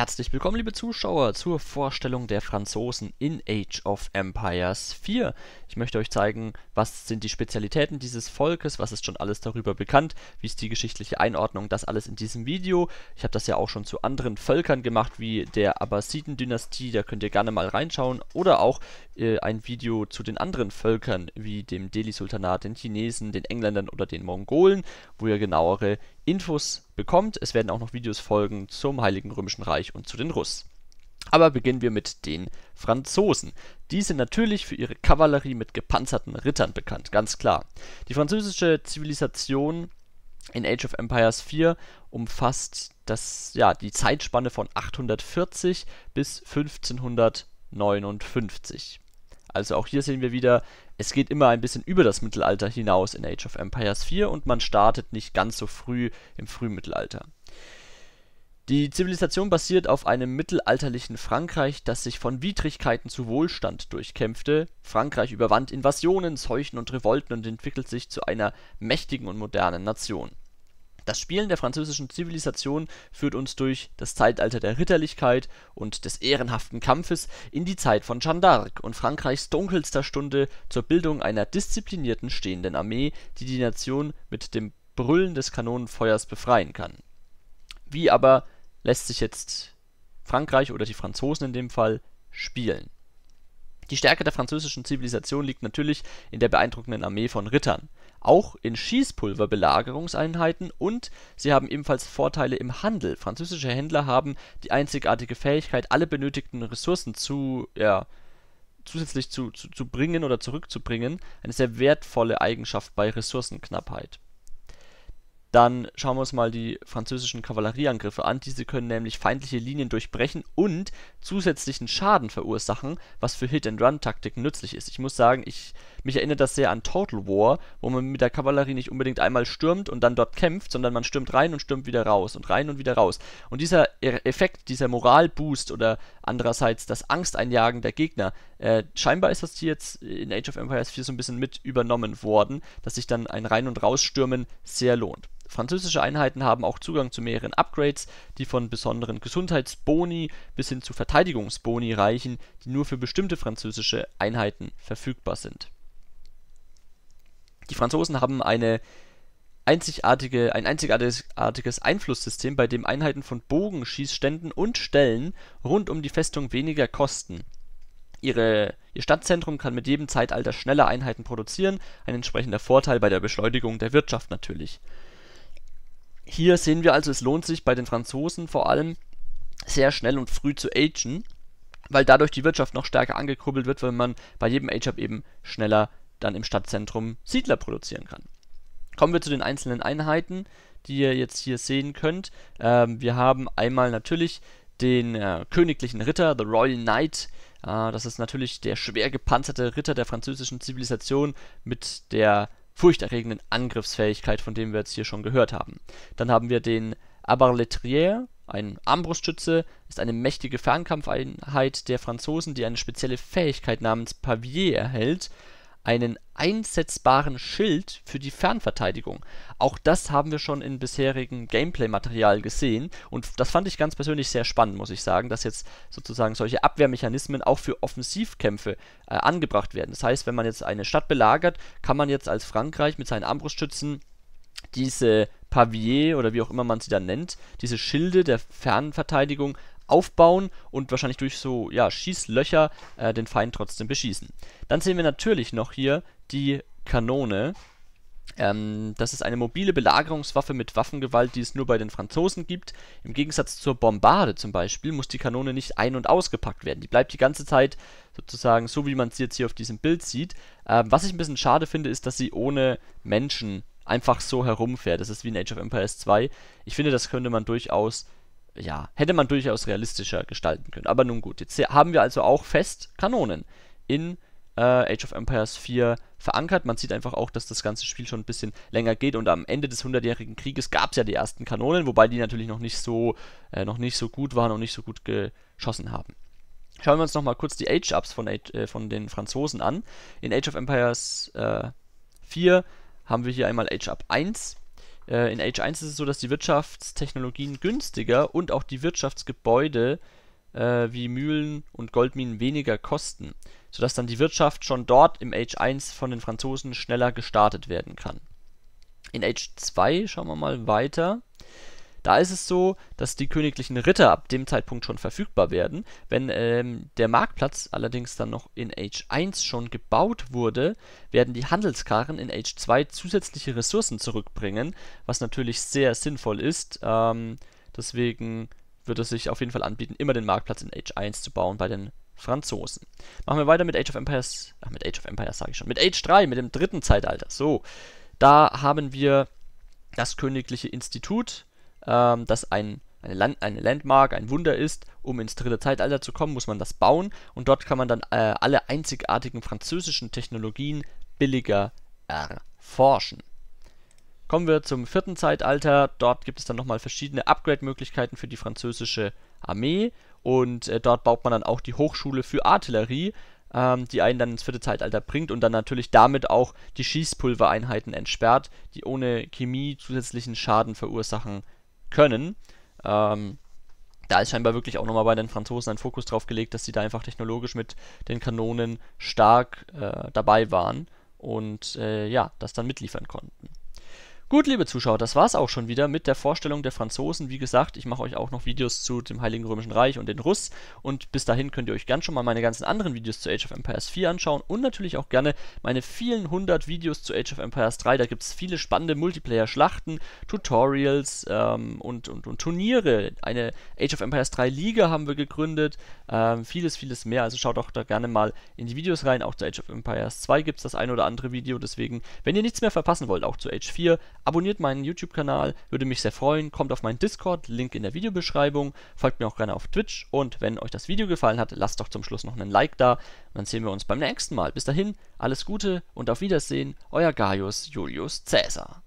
Herzlich willkommen, liebe Zuschauer, zur Vorstellung der Franzosen in Age of Empires 4. Ich möchte euch zeigen, was sind die Spezialitäten dieses Volkes, was ist schon alles darüber bekannt, wie ist die geschichtliche Einordnung, das alles in diesem Video. Ich habe das ja auch schon zu anderen Völkern gemacht, wie der Abbasiden-Dynastie, da könnt ihr gerne mal reinschauen. Oder auch äh, ein Video zu den anderen Völkern, wie dem Delhi-Sultanat, den Chinesen, den Engländern oder den Mongolen, wo ihr genauere Infos bekommt. Es werden auch noch Videos folgen zum Heiligen Römischen Reich und zu den Russen. Aber beginnen wir mit den Franzosen. Die sind natürlich für ihre Kavallerie mit gepanzerten Rittern bekannt, ganz klar. Die französische Zivilisation in Age of Empires 4 umfasst das, ja, die Zeitspanne von 840 bis 1559. Also auch hier sehen wir wieder, es geht immer ein bisschen über das Mittelalter hinaus in Age of Empires 4 und man startet nicht ganz so früh im Frühmittelalter. Die Zivilisation basiert auf einem mittelalterlichen Frankreich, das sich von Widrigkeiten zu Wohlstand durchkämpfte. Frankreich überwand Invasionen, Seuchen und Revolten und entwickelt sich zu einer mächtigen und modernen Nation das Spielen der französischen Zivilisation führt uns durch das Zeitalter der Ritterlichkeit und des ehrenhaften Kampfes in die Zeit von Jeanne d'Arc und Frankreichs dunkelster Stunde zur Bildung einer disziplinierten stehenden Armee, die die Nation mit dem Brüllen des Kanonenfeuers befreien kann. Wie aber lässt sich jetzt Frankreich oder die Franzosen in dem Fall spielen die Stärke der französischen Zivilisation liegt natürlich in der beeindruckenden Armee von Rittern, auch in Schießpulverbelagerungseinheiten und sie haben ebenfalls Vorteile im Handel. Französische Händler haben die einzigartige Fähigkeit, alle benötigten Ressourcen zu, ja, zusätzlich zu, zu, zu bringen oder zurückzubringen, eine sehr wertvolle Eigenschaft bei Ressourcenknappheit. Dann schauen wir uns mal die französischen Kavallerieangriffe an. Diese können nämlich feindliche Linien durchbrechen und zusätzlichen Schaden verursachen, was für Hit-and-Run-Taktiken nützlich ist. Ich muss sagen, ich mich erinnert das sehr an Total War, wo man mit der Kavallerie nicht unbedingt einmal stürmt und dann dort kämpft, sondern man stürmt rein und stürmt wieder raus und rein und wieder raus. Und dieser e-, Effekt, dieser Moralboost oder andererseits das Angsteinjagen der Gegner, äh, scheinbar ist das hier jetzt in Age of Empires 4 so ein bisschen mit übernommen worden, dass sich dann ein Rein- und Rausstürmen sehr lohnt. Französische Einheiten haben auch Zugang zu mehreren Upgrades, die von besonderen Gesundheitsboni bis hin zu Verteidigungsboni reichen, die nur für bestimmte französische Einheiten verfügbar sind. Die Franzosen haben eine einzigartige, ein einzigartiges Einflusssystem, bei dem Einheiten von Bogenschießständen und Stellen rund um die Festung weniger kosten. Ihre, ihr Stadtzentrum kann mit jedem Zeitalter schneller Einheiten produzieren, ein entsprechender Vorteil bei der Beschleunigung der Wirtschaft natürlich. Hier sehen wir also, es lohnt sich bei den Franzosen vor allem sehr schnell und früh zu agen, weil dadurch die Wirtschaft noch stärker angekurbelt wird, wenn man bei jedem Age-Up eben schneller dann im Stadtzentrum Siedler produzieren kann. Kommen wir zu den einzelnen Einheiten, die ihr jetzt hier sehen könnt. Ähm, wir haben einmal natürlich den äh, königlichen Ritter, The Royal Knight. Äh, das ist natürlich der schwer gepanzerte Ritter der französischen Zivilisation mit der furchterregenden Angriffsfähigkeit, von dem wir jetzt hier schon gehört haben. Dann haben wir den Abarletrier, ein Armbrustschütze, ist eine mächtige Fernkampfeinheit der Franzosen, die eine spezielle Fähigkeit namens Pavier erhält einen einsetzbaren Schild für die Fernverteidigung. Auch das haben wir schon in bisherigen Gameplay-Material gesehen und das fand ich ganz persönlich sehr spannend, muss ich sagen, dass jetzt sozusagen solche Abwehrmechanismen auch für Offensivkämpfe äh, angebracht werden. Das heißt, wenn man jetzt eine Stadt belagert, kann man jetzt als Frankreich mit seinen Armbrustschützen diese Pavier oder wie auch immer man sie dann nennt, diese Schilde der Fernverteidigung aufbauen und wahrscheinlich durch so ja, Schießlöcher äh, den Feind trotzdem beschießen. Dann sehen wir natürlich noch hier die Kanone. Ähm, das ist eine mobile Belagerungswaffe mit Waffengewalt, die es nur bei den Franzosen gibt. Im Gegensatz zur Bombarde zum Beispiel muss die Kanone nicht ein- und ausgepackt werden. Die bleibt die ganze Zeit sozusagen so, wie man sie jetzt hier auf diesem Bild sieht. Ähm, was ich ein bisschen schade finde, ist, dass sie ohne Menschen einfach so herumfährt. Das ist wie in Age of Empires 2. Ich finde, das könnte man durchaus ja, hätte man durchaus realistischer gestalten können. Aber nun gut, jetzt haben wir also auch fest Kanonen in äh, Age of Empires 4 verankert. Man sieht einfach auch, dass das ganze Spiel schon ein bisschen länger geht und am Ende des 100-jährigen Krieges gab es ja die ersten Kanonen, wobei die natürlich noch nicht so, äh, noch nicht so gut waren und nicht so gut geschossen haben. Schauen wir uns nochmal kurz die Age-Ups von, äh, von, den Franzosen an. In Age of Empires äh, 4 haben wir hier einmal Age-Up 1. Äh, in Age 1 ist es so, dass die Wirtschaftstechnologien günstiger und auch die Wirtschaftsgebäude äh, wie Mühlen und Goldminen weniger kosten, sodass dann die Wirtschaft schon dort im Age 1 von den Franzosen schneller gestartet werden kann. In Age 2 schauen wir mal weiter. Da ist es so, dass die königlichen Ritter ab dem Zeitpunkt schon verfügbar werden. Wenn ähm, der Marktplatz allerdings dann noch in Age 1 schon gebaut wurde, werden die Handelskarren in Age 2 zusätzliche Ressourcen zurückbringen, was natürlich sehr sinnvoll ist. Ähm, deswegen wird es sich auf jeden Fall anbieten, immer den Marktplatz in Age 1 zu bauen bei den Franzosen. Machen wir weiter mit Age of Empires, ach mit Age of Empires sage ich schon, mit Age 3, mit dem dritten Zeitalter. So, da haben wir das Königliche Institut, ähm, das ein, eine, Land, eine Landmark, ein Wunder ist. Um ins dritte Zeitalter zu kommen, muss man das bauen und dort kann man dann äh, alle einzigartigen französischen Technologien billiger erforschen. Kommen wir zum vierten Zeitalter. Dort gibt es dann nochmal verschiedene Upgrade-Möglichkeiten für die französische Armee. Und äh, dort baut man dann auch die Hochschule für Artillerie, ähm, die einen dann ins vierte Zeitalter bringt und dann natürlich damit auch die Schießpulvereinheiten entsperrt, die ohne Chemie zusätzlichen Schaden verursachen können. Ähm, da ist scheinbar wirklich auch nochmal bei den Franzosen ein Fokus drauf gelegt, dass sie da einfach technologisch mit den Kanonen stark äh, dabei waren und äh, ja, das dann mitliefern konnten. Gut, liebe Zuschauer, das war's auch schon wieder mit der Vorstellung der Franzosen. Wie gesagt, ich mache euch auch noch Videos zu dem Heiligen Römischen Reich und den Russ. Und bis dahin könnt ihr euch ganz schon mal meine ganzen anderen Videos zu Age of Empires 4 anschauen und natürlich auch gerne meine vielen hundert Videos zu Age of Empires 3. Da gibt es viele spannende Multiplayer-Schlachten, Tutorials ähm, und, und, und Turniere. Eine Age of Empires 3 Liga haben wir gegründet. Ähm, vieles, vieles mehr. Also schaut auch da gerne mal in die Videos rein. Auch zu Age of Empires 2 gibt es das ein oder andere Video. Deswegen, wenn ihr nichts mehr verpassen wollt, auch zu Age 4, Abonniert meinen YouTube-Kanal, würde mich sehr freuen. Kommt auf meinen Discord, Link in der Videobeschreibung. Folgt mir auch gerne auf Twitch. Und wenn euch das Video gefallen hat, lasst doch zum Schluss noch einen Like da. Und dann sehen wir uns beim nächsten Mal. Bis dahin, alles Gute und auf Wiedersehen. Euer Gaius Julius Caesar.